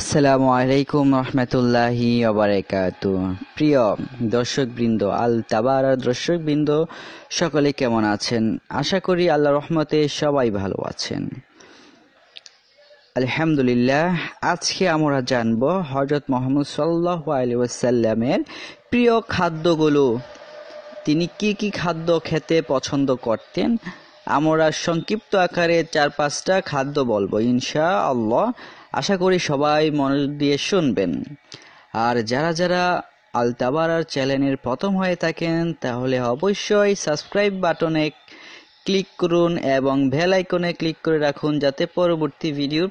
আসসালামু আলাইকুম রহমতুল্লাহি অবরাকাত প্রিয় দর্শকবৃন্দ আল তাবার বৃন্দ সকলে কেমন আছেন আশা করি আল্লাহ রহমতে সবাই ভালো আছেন আলহামদুলিল্লাহ আজকে আমরা জানব হজরত মোহাম্মদ সাল্লাহ আলিউসাল্লামের প্রিয় খাদ্যগুলো তিনি কি কি খাদ্য খেতে পছন্দ করতেন আমরা সংক্ষিপ্ত আকারে চার পাঁচটা খাদ্য বলবো ইনশা আল্লাহ আশা করি সবাই মনোযোগ দিয়ে শুনবেন আর যারা যারা আলতাবারার চ্যানেলের প্রথম হয়ে থাকেন তাহলে অবশ্যই সাবস্ক্রাইব বাটনে ক্লিক করুন এবং ভেল আইকনে ক্লিক করে রাখুন যাতে পরবর্তী ভিডিও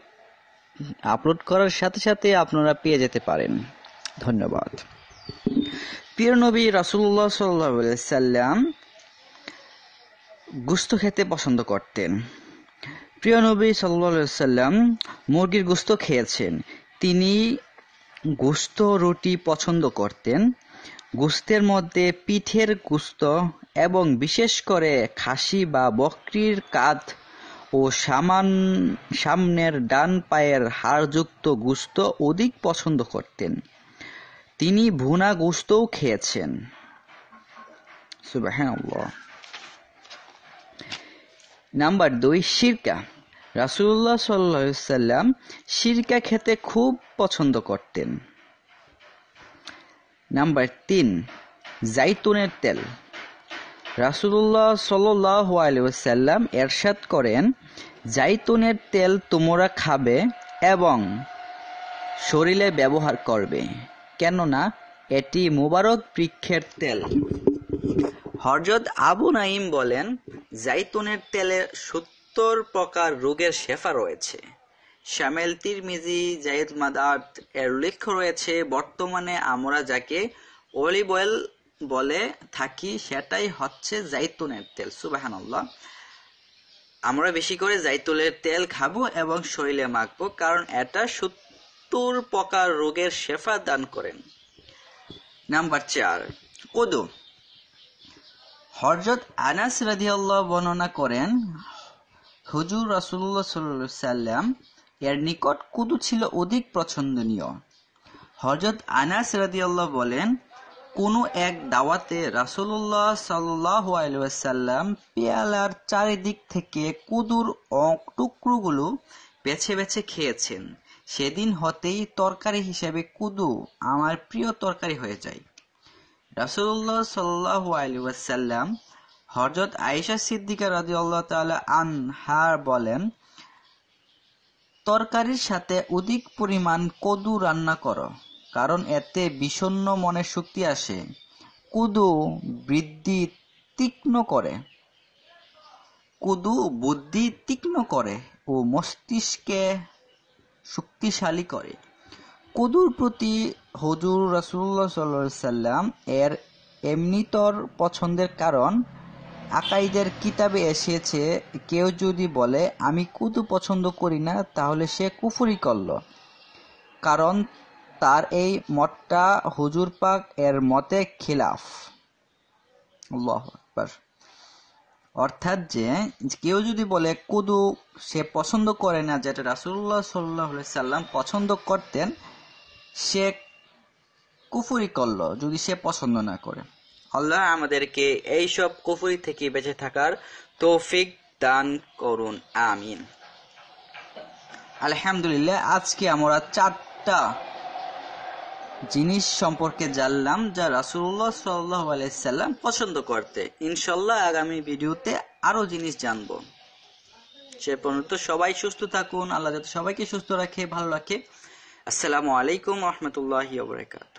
আপলোড করার সাথে সাথে আপনারা পেয়ে যেতে পারেন ধন্যবাদ প্রিয় নবী রাসুল্লাহ সাল্লাহ সাল্লাম গুস্ত খেতে পছন্দ করতেন প্রিয় নবী সাল্লাম মুরগির গুস্ত খেয়েছেন তিনি গুস্ত রুটি পছন্দ করতেন গুস্তের মধ্যে পিঠের গুস্ত এবং বিশেষ করে খাসি বা বকরির কাঁধ ও সামান সামনের ডান পায়ের হাড়যুক্ত গুস্ত অধিক পছন্দ করতেন তিনি ভুনা গুস্তও খেয়েছেন সুবাহ নাম্বার দুই সিরকা রাসুল্লাহ সাল্লাম সিরকা খেতে খুব পছন্দ করতেন নাম্বার তিন জাইতুনের তেল রাসুল্লাহ সাল্লাম এরশাদ করেন জাইতুনের তেল তোমরা খাবে এবং শরীরে ব্যবহার করবে কেননা এটি মোবারক বৃক্ষের তেল হরজত আবু নাইম বলেন জাইতুনের তেলে সত্তর প্রকার রোগের শেফা রয়েছে শ্যামেল তিরমিজি জাইদ মাদাত এর উল্লেখ রয়েছে বর্তমানে আমরা যাকে অলিভ অয়েল বলে থাকি সেটাই হচ্ছে জাইতুনের তেল সুবাহান আমরা বেশি করে জাইতুলের তেল খাবো এবং শরীরে মাখবো কারণ এটা সত্তর প্রকার রোগের শেফা দান করেন নাম্বার চার কদম হরজত আনাস রাজিয়াল্লাহ বর্ণনা করেন হুজুর রাসুল্লাহ সাল্লাম এর নিকট কুদু ছিল অধিক পছন্দনীয় হজরত আনাস রাজিয়াল্লাহ বলেন কোনো এক দাওয়াতে রাসুল্লাহ সাল্লাম পেয়ালার চারিদিক থেকে কুদুর টুকরোগুলো বেছে বেছে খেয়েছেন সেদিন হতেই তরকারি হিসেবে কুদু আমার প্রিয় তরকারি হয়ে যায় রাসুল্লাহ সাল্লাহ আলী ওয়াসাল্লাম হজরত আয়েশা সিদ্দিকা রাজি আল্লাহ তালা আনহার বলেন তরকারির সাথে অধিক পরিমাণ কদু রান্না করো কারণ এতে বিষণ্ন মনে শক্তি আসে কুদু বৃদ্ধি তীক্ষ্ণ করে কুদু বুদ্ধি তীক্ষ্ণ করে ও মস্তিষ্কে শক্তিশালী করে কুদুর প্রতি হজুর রাসুল্লাহ সাল্লা সাল্লাম এর এমনিতর পছন্দের কারণ আকাইদের কিতাবে এসেছে কেউ যদি বলে আমি কুদু পছন্দ করি না তাহলে সে কুফুরি করল কারণ তার এই মতটা হুজুর পাক এর মতে খিলাফ অর্থাৎ যে কেউ যদি বলে কুদু সে পছন্দ করে না যেটা রাসুল্লাহ সাল্লাহ সাল্লাম পছন্দ করতেন সে কুফুরি করলো যদি সে পছন্দ না করে আল্লাহ আমাদেরকে এই সব কুফুরি থেকে বেঁচে থাকার তৌফিক দান করুন আমিন আলহামদুলিল্লাহ আজকে আমরা চারটা জিনিস সম্পর্কে জানলাম যা রাসুল্লাহ সাল্লাহ আলাইসাল্লাম পছন্দ করতে ইনশাল্লাহ আগামী ভিডিওতে আরও জিনিস জানবো সে পর্যন্ত সবাই সুস্থ থাকুন আল্লাহ সবাইকে সুস্থ রাখে ভালো রাখে আসসালামু আলাইকুম রহমতুল্লাহ বরকাত